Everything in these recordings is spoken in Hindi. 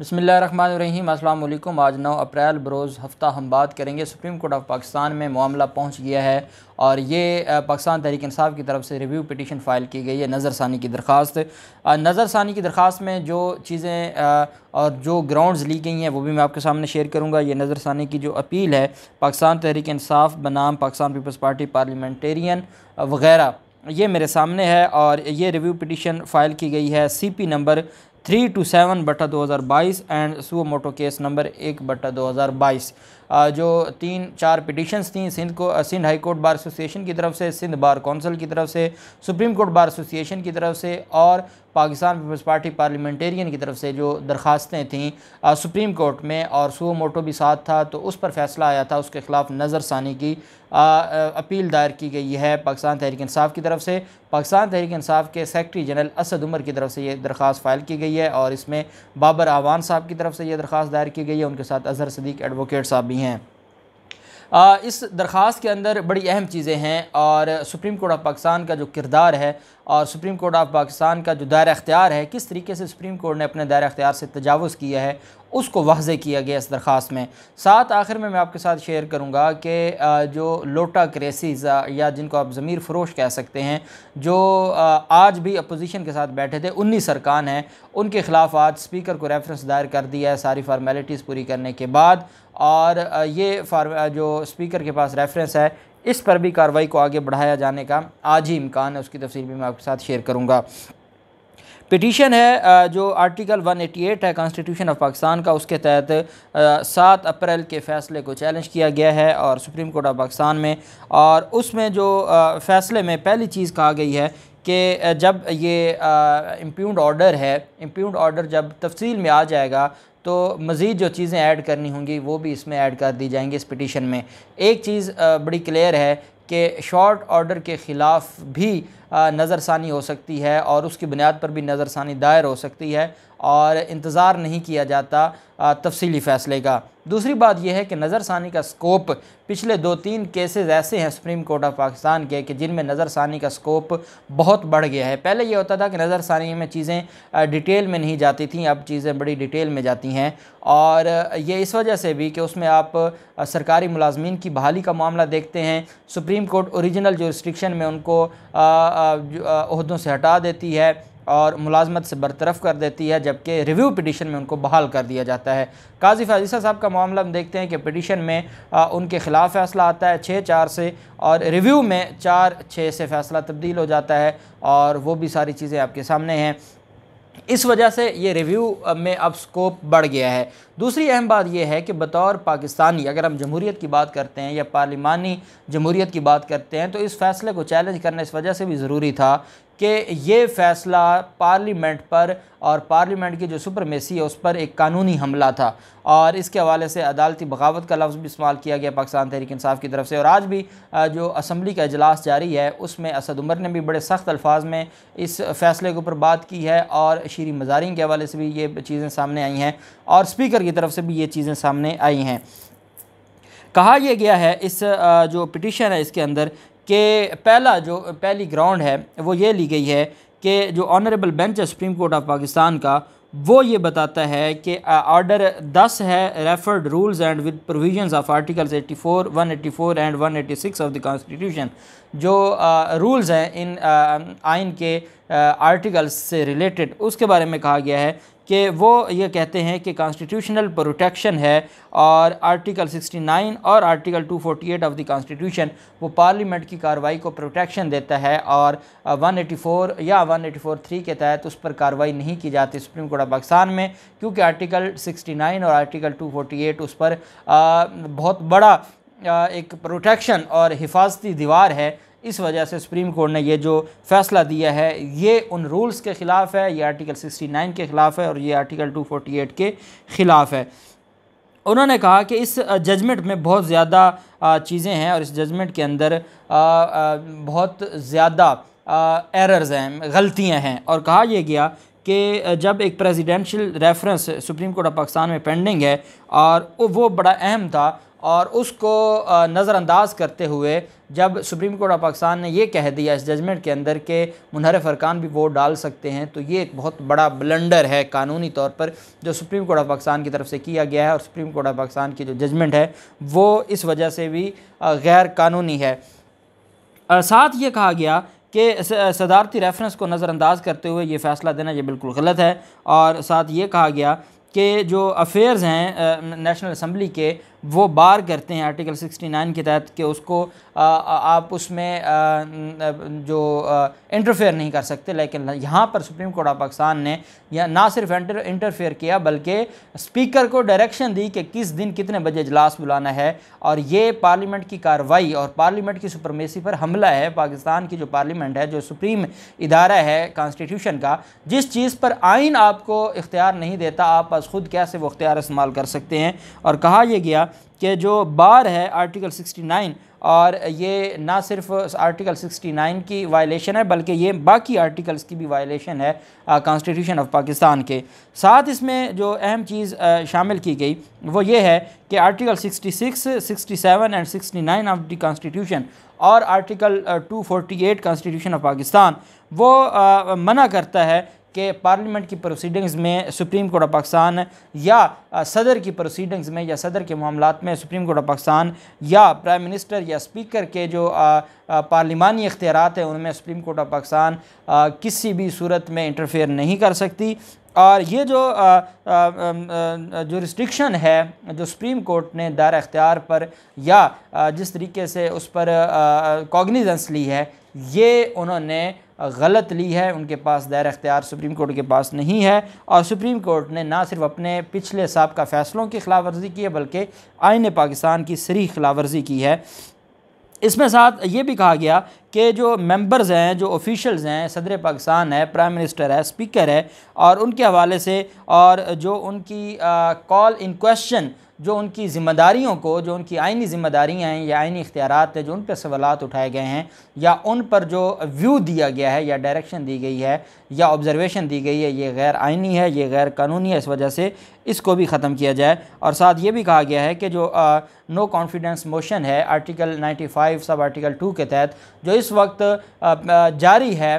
बसमीम अल्लाम आज नौ अप्रैल बरोज़ हफ़्ता हम बात करेंगे सुप्रीम कोर्ट ऑफ पाकिस्तान में मामला पहुंच गया है और ये पाकिस्तान तहरीक इंसाफ की तरफ से रिव्यू पिटीशन फ़ाइल की गई है नज़रसानी की दरख्वास्त नज़रसानी की दरख्वास्त में जो चीज़ें और जो ग्राउंड्स ली गई हैं वो भी मैं आपके सामने शेयर करूँगा ये नज़रसानी की जो अपील है पाकिस्तान तहरीक इंसाफ बनाम पाकिस्तान पीपल्स पार्टी पार्लियामेंटेरियन वगैरह ये मेरे सामने है और ये रिव्यू पिटीशन फ़ाइल की गई है C P number three two seven बटा दो हज़ार बाईस and suo motu case number एक बटा दो हज़ार बाईस जो तीन चार पिटिशन्स थी सिंध को Sindh high court bar association की तरफ से सिंध बार कौंसिल की तरफ से सुप्रीम कोर्ट बार एसोसिएशन की तरफ से और पाकिस्तान पीपल्स पार्टी पार्लियामेंटेरियन की तरफ से जो दरखास्तें थीं सुप्रीम कोर्ट में और सुओ मोटो भी साथ था तो उस पर फैसला आया था उसके ख़िलाफ़ नज़रसानी की आ, आ, अपील दायर की गई है पाकिस्तान तहरीक इंसाफ की तरफ से पाकिस्तान तहरीक इंसाफ के सेक्रटरी जनरल असद उमर की तरफ से ये दरख्वास्त फ़ाइल की गई गई है और इसमें बाबर आवान साहब की तरफ से यह दरख्वास्त दायर की गई है उनके साथ अजहर सदीक एडवोकेट साहब भी हैं इस दरख्वास्त के अंदर बड़ी अहम चीज़ें हैं और सुप्रीम कोर्ट ऑफ पाकिस्तान का जो किरदार है और सुप्रीम कोर्ट ऑफ पाकिस्तान का जो दायरा अख्तियार है किस तरीके से सुप्रीम कोर्ट ने अपने दायरा अख्तियार से तजावज़ किया है उसको वहज़े किया गया इस दरख्वास में साथ आखिर में मैं आपके साथ शेयर करूँगा कि जो लोटा क्रेसीज या जिनको आप ज़मीर फरोश कह सकते हैं जो आज भी अपोजिशन के साथ बैठे थे उन्नी सरकान हैं उनके ख़िलाफ़ आज स्पीकर को रेफरेंस दायर कर दिया है सारी फार्मेलिटीज़ पूरी करने के बाद और ये फार जो स्पीकर के पास रेफरेंस है इस पर भी कार्रवाई को आगे बढ़ाया जाने का आज ही इम्कान है उसकी तफसील भी मैं आपके साथ शेयर करूँगा पिटीशन है जो आर्टिकल 188 है कॉन्स्टिट्यूशन ऑफ पाकिस्तान का उसके तहत सात अप्रैल के फ़ैसले को चैलेंज किया गया है और सुप्रीम कोर्ट ऑफ पाकिस्तान में और उसमें जो फ़ैसले में पहली चीज़ कहा गई है कि जब ये इम्प्यूड ऑर्डर है इम्प्यूड ऑर्डर जब तफसील में आ जाएगा तो मज़ीद जो चीज़ें ऐड करनी होंगी वो भी इसमें ऐड कर दी जाएंगी इस पिटीशन में एक चीज़ बड़ी क्लियर है कि शॉर्ट ऑर्डर के ख़िलाफ़ भी नज़रसानी हो सकती है और उसकी बुनियाद पर भी नज़रसानी दायर हो सकती है और इंतज़ार नहीं किया जाता तफसीली फ़ैसले का दूसरी बात यह है कि नज़रसानी का स्कोप पिछले दो तीन केसेज ऐसे हैं सुप्रीम कोर्ट ऑफ पाकिस्तान के कि जिनमें नज़रसानी का स्कोप बहुत बढ़ गया है पहले यह होता था कि नज़रसानी में चीज़ें डिटेल में नहीं जाती थी अब चीज़ें बड़ी डिटेल में जाती हैं और ये इस वजह से भी कि उसमें आप सरकारी मुलाजमीन की बहाली का मामला देखते हैं सुप्रीम कोर्ट औरिजिनल जो रिस्ट्रिक्शन में उनको अहदों से हटा देती है और मुलाजमत से बरतरफ कर देती है जबकि रिव्यू पटिशन में उनको बहाल कर दिया जाता है काजी फाजीसा साहब का मामला हम देखते हैं कि पटिशन में आ, उनके ख़िलाफ़ फ़ैसला आता है छः चार से और रिव्यू में चार छः से फ़ैसला तब्दील हो जाता है और वो भी सारी चीज़ें आपके सामने हैं इस वजह से ये रिव्यू में अब स्कोप बढ़ गया है दूसरी अहम बात यह है कि बतौर पाकिस्तानी अगर हम जमहूरीत की बात करते हैं या पार्लिमानी जमहूरीत की बात करते हैं तो इस फैसले को चैलेंज करना इस वजह से भी ज़रूरी था कि ये फ़ैसला पार्लियामेंट पर और पार्लियामेंट की जो सुपरमेसी है उस पर एक कानूनी हमला था और इसके हवाले से अदालती बगावत का लफ्ज़ भी इस्तेमाल किया गया पाकिस्तान तहरीक इंसाफ की तरफ से और आज भी जो असम्बली का अजलास जारी है उसमें असद उमर ने भी बड़े सख्त अल्फाज में इस फैसले के ऊपर बात की है और शीरी मज़ारिंग के हवाले से भी ये चीज़ें सामने आई हैं और स्पीकर की तरफ से भी ये चीज़ें सामने आई हैं कहा यह गया है इस जो पिटिशन है इसके अंदर कि पहला जो पहली ग्राउंड है वो ये ली गई है कि जो ऑनरेबल बेंच है सुप्रीम कोर्ट ऑफ पाकिस्तान का वो ये बताता है कि ऑर्डर 10 है referred rules and with provisions of articles 84, 184 एंड 186 ऑफ द कॉन्स्टिट्यूशन जो रूल्स हैं इन आइन के आर्टिकल्स से रिलेटेड उसके बारे में कहा गया है कि वो ये कहते हैं कि कॉन्स्टिट्यूशनल प्रोटेक्शन है और आर्टिकल 69 और आर्टिकल 248 ऑफ द कॉन्स्टिट्यूशन वो पार्लियामेंट की कार्रवाई को प्रोटेक्शन देता है और 184 या 184.3 के तहत उस पर कार्रवाई नहीं की जाती सुप्रीम कोर्ट ऑफ पाकिस्तान में क्योंकि आर्टिकल 69 और आर्टिकल 248 उस पर आ, बहुत बड़ा एक प्रोटेक्शन और हिफाजती दीवार है इस वजह से सुप्रीम कोर्ट ने ये जो फैसला दिया है ये उन रूल्स के ख़िलाफ़ है ये आर्टिकल 69 के ख़िलाफ़ है और ये आर्टिकल 248 के ख़िलाफ़ है उन्होंने कहा कि इस जजमेंट में बहुत ज़्यादा चीज़ें हैं और इस जजमेंट के अंदर बहुत ज़्यादा एरर्स हैं गलतियाँ हैं और कहा यह गया कि जब एक presidential reference supreme court of Pakistan में पेंडिंग है और वो बड़ा अहम था और उसको नज़रअंदाज करते हुए जब सुप्रीम कोर्ट ऑफ पाकिस्तान ने यह कह दिया इस जजमेंट के अंदर के मुनहरफ अरकान भी वोट डाल सकते हैं तो ये एक बहुत बड़ा ब्लंडर है कानूनी तौर पर जो सुप्रीम कोर्ट ऑफ पाकिस्तान की तरफ से किया गया है और सुप्रीम कोर्ट ऑफ पाकिस्तान की जो जजमेंट है वो इस वजह से भी गैर कानूनी है साथ ये कहा गया कि सदारती रेफरेंस को नज़रअंदाज करते हुए ये फ़ैसला देना ये बिल्कुल गलत है और साथ ये कहा गया कि जो अफेयर्स हैं नेशनल असम्बली के वो बार करते हैं आर्टिकल 69 के तहत कि उसको आ, आप उसमें आ, जो इंटरफेयर नहीं कर सकते लेकिन यहाँ पर सुप्रीम कोर्ट ऑफ पाकिस्तान ने या ना सिर्फ इंटरफेयर किया बल्कि स्पीकर को डायरेक्शन दी कि किस दिन कितने बजे इजलास बुलाना है और ये पार्लियामेंट की कार्रवाई और पार्लियामेंट की सुप्रमेसी पर हमला है पाकिस्तान की जो पार्लियामेंट है जो सुप्रीम इदारा है कॉन्स्टिट्यूशन का जिस चीज़ पर आइन आपको इख्तियार नहीं देता आप बस ख़ुद कैसे वो इख्तियार इस्तेमाल कर सकते हैं और कहा यह गया कि जो बार है आर्टिकल 69 और ये ना सिर्फ आर्टिकल 69 की वायलेशन है बल्कि ये बाकी आर्टिकल्स की भी वायलेशन है कॉन्स्टिट्यूशन ऑफ पाकिस्तान के साथ इसमें जो अहम चीज़ शामिल की गई वो ये है कि article 66, 67 and 69 of the constitution और आर्टिकल 248 कॉन्स्टिट्यूशन ऑफ पाकिस्तान वो आ, मना करता है कि पार्लियामेंट की प्रोसीडिंग्स में सुप्रीम कोर्ट ऑफ पाकिस्तान या सदर की प्रोसीडिंग्स में या सदर के मामला में सुप्रीम कोर्ट ऑफ पाकिस्तान या प्राइम मिनिस्टर या स्पीकर के जो पार्लिमानी इख्तियार हैं उनमें सुप्रीम कोर्ट ऑफ पाकिस्तान किसी भी सूरत में इंटरफेयर नहीं कर सकती और ये जो आ, आ, आ, जो रिस्ट्रिक्शन है जो सुप्रीम कोर्ट ने दार अख्तियार पर या जिस तरीके से उस पर कॉग्निजेंस ली है ये उन्होंने गलत ली है उनके पास दायर अख्तियार सुप्रीम कोर्ट के पास नहीं है और सुप्रीम कोर्ट ने ना सिर्फ अपने पिछले सबका फ़ैसलों की खिलाफ वर्जी की है बल्कि आइन पाकिस्तान की सरी खिलाफ वर्जी की है इसमें साथ ये भी कहा गया कि जो मेंबर्स हैं जो ऑफिशियल्स हैं सदर पाकिस्तान है प्राइम मिनिस्टर है स्पीकर है और उनके हवाले से और जो उनकी कॉल इन क्वेश्चन जो उनकी ज़िम्मेदारियों को जो उनकी आइनी ज़िम्मेदारियाँ हैं या आइनी इख्तियारत हैं जो उन पर सवालत उठाए गए हैं या उन पर जो व्यू दिया गया है या डायरेक्शन दी गई है या ऑब्ज़रवेशन दी गई है ये गैर आइनी है ये गैर कानूनी है इस वजह से इसको भी ख़त्म किया जाए और साथ ये भी कहा गया है कि जो आ, नो कॉन्फिडेंस मोशन है article ninety five sub article two के तहत जो इस वक्त आ, आ, जारी है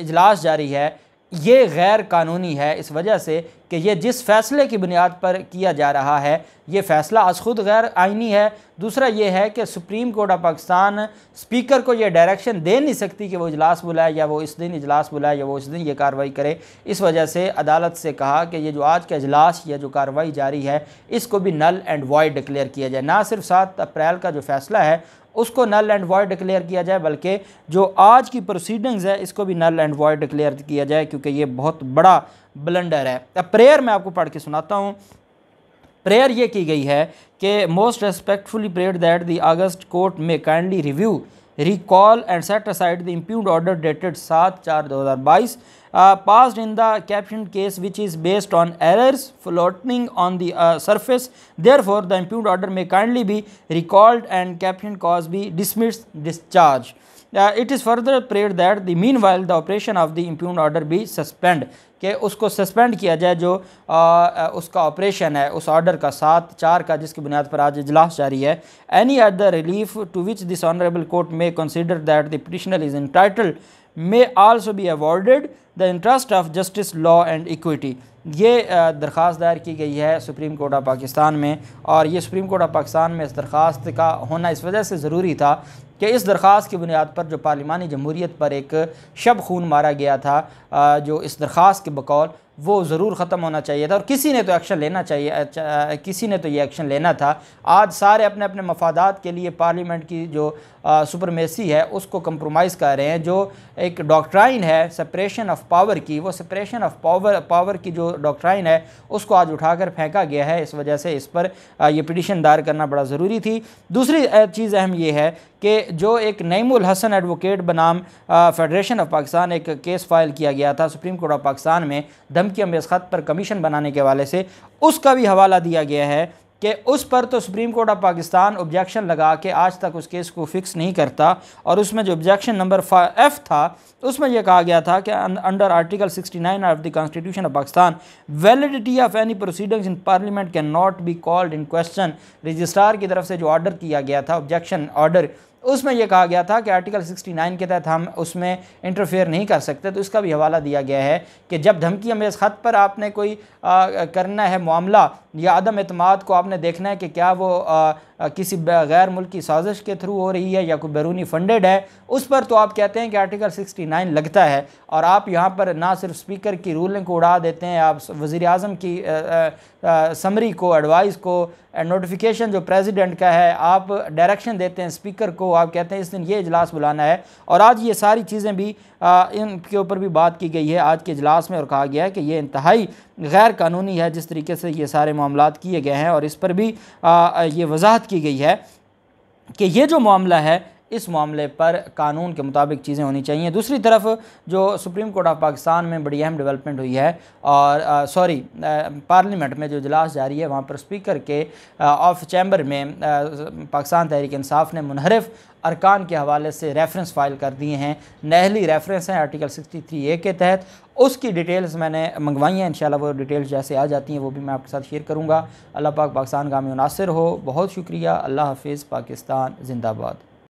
इजलास जारी है ये गैर कानूनी है इस वजह से कि ये जिस फ़ैसले की बुनियाद पर किया जा रहा है ये फ़ैसला आज खुद गैर आइनी है दूसरा ये है कि supreme court of Pakistan speaker को यह डायरेक्शन दे नहीं सकती कि वो इजलास बुलाए या वो इस दिन इजलास बुलाए या वो इस दिन ये कार्रवाई करे इस वजह से अदालत से कहा कि ये जो आज का इजलास या जो कार्रवाई जारी है इसको भी नल एंड वॉइड डिक्लेयर किया जाए ना सिर्फ सात अप्रैल का जो फ़ैसला है उसको नल एंड वॉय डिक्लेयर किया जाए बल्कि जो आज की प्रोसीडिंग्स है इसको भी नल एंड वॉइड डिक्लेयर किया जाए क्योंकि ये बहुत बड़ा ब्लंडर है अब प्रेयर मैं आपको पढ़ के सुनाता हूँ प्रेयर ये की गई है कि most respectfully prayer that the august court में kindly review recall and set aside the impugned order dated सात चार दो हज़ार बाईस passed in the captioned case which is based on errors floating on the surface. Therefore, the impugned order may kindly be recalled and captioned cause be dismissed, discharged. Uh, it is further prayed that the meanwhile the operation of the impugned order be suspend के उसको सस्पेंड किया जाए जो आ, उसका ऑपरेशन है उस ऑर्डर का सात चार का जिसकी बुनियाद पर आज इजलास जारी है any other relief to which this honourable court may consider that the petitioner is entitled may also be awarded the interest of justice law and equity ये दरख्वास्त दायर की गई है सुप्रीम कोर्ट ऑफ पाकिस्तान में और ये सुप्रीम कोर्ट ऑफ पाकिस्तान में इस दरख्वास्त का होना इस वजह से ज़रूरी था कि इस दरख्वास्त की बुनियाद पर जो पार्लिमानी जमहूरीत पर एक शब खून मारा गया था जो इस दरख्वास्त के बकौल वो ज़रूर ख़त्म होना चाहिए था और किसी ने तो एक्शन लेना चाहिए अच्छा, किसी ने तो ये एक्शन लेना था आज सारे अपने अपने मफादात के लिए पार्लियामेंट की जो सुपरमेसी है उसको कम्प्रोमाइज कर रहे हैं जो एक डॉक्ट्राइन है सेपरेशन ऑफ पावर की वो सेपरेशन ऑफ पावर पावर की जो डॉक्ट्राइन है उसको आज उठाकर फेंका गया है इस वजह से इस पर यह पिटिशन दायर करना बड़ा ज़रूरी थी दूसरी चीज़ अहम यह है कि जो एक नईमुल हसन एडवोकेट बनाम फेडरेशन ऑफ पाकिस्तान एक केस फाइल किया गया था सुप्रीम कोर्ट ऑफ पाकिस्तान में धमकी अमेज खत पर कमीशन बनाने के हवाले से उसका भी हवाला दिया गया है कि उस पर तो supreme court of Pakistan objection लगा के आज तक उस केस को फिक्स नहीं करता और उसमें जो ऑब्जेक्शन नंबर एफ़ था उसमें यह कहा गया था कि under article 69 of the constitution of Pakistan validity of any proceedings in parliament can not be called in question registrar की तरफ से जो ऑर्डर किया गया था ऑब्जेक्शन ऑर्डर उसमें यह कहा गया था कि आर्टिकल 69 के तहत हम उसमें इंटरफेयर नहीं कर सकते तो इसका भी हवाला दिया गया है कि जब धमकी अमेज़ ख़त पर आपने कोई आ, करना है मामला या आदम अतमाद को आपने देखना है कि क्या वो आ, किसी गैर मुल्की साजिश के थ्रू हो रही है या कोई बैरूनी फंडेड है उस पर तो आप कहते हैं कि आर्टिकल 69 लगता है और आप यहाँ पर ना सिर्फ स्पीकर की रूलिंग को उड़ा देते हैं आप वज़ी अजम की आ, आ, समरी को एडवाइस को नोटिफिकेशन जो प्रेसिडेंट का है आप डायरेक्शन देते हैं स्पीकर को आप कहते हैं इस दिन ये इजलास बुलाना है और आज ये सारी चीज़ें भी इनके ऊपर भी बात की गई है आज के इजलास में और कहा गया है कि ये इंतहाई गैर कानूनी है जिस तरीके से ये सारे मामला किए गए हैं और इस पर भी ये वजाहत की गई है कि ये जो मामला है इस मामले पर कानून के मुताबिक चीज़ें होनी चाहिए दूसरी तरफ जो सुप्रीम कोर्ट ऑफ पाकिस्तान में बड़ी अहम डेवलपमेंट हुई है और सॉरी पार्लियामेंट में जो इजलास जारी है वहाँ पर स्पीकर के ऑफ चैम्बर में पाकिस्तान तहरीक इंसाफ ने मुनहरफ अरकान के हवाले से रेफरेंस फ़ाइल कर दिए हैं नहली रेफरेंस हैं आर्टिकल 63 ए के तहत उसकी डिटेल्स मैंने मंगवाई हैं इंशाल्लाह वो डिटेल्स जैसे आ जाती हैं वो भी मैं आपके साथ शेयर करूँगा अल्लाह पाक पाकिस्तान का मुनासर हो बहुत शुक्रिया अल्लाह हाफिज़ पाकिस्तान जिंदाबाद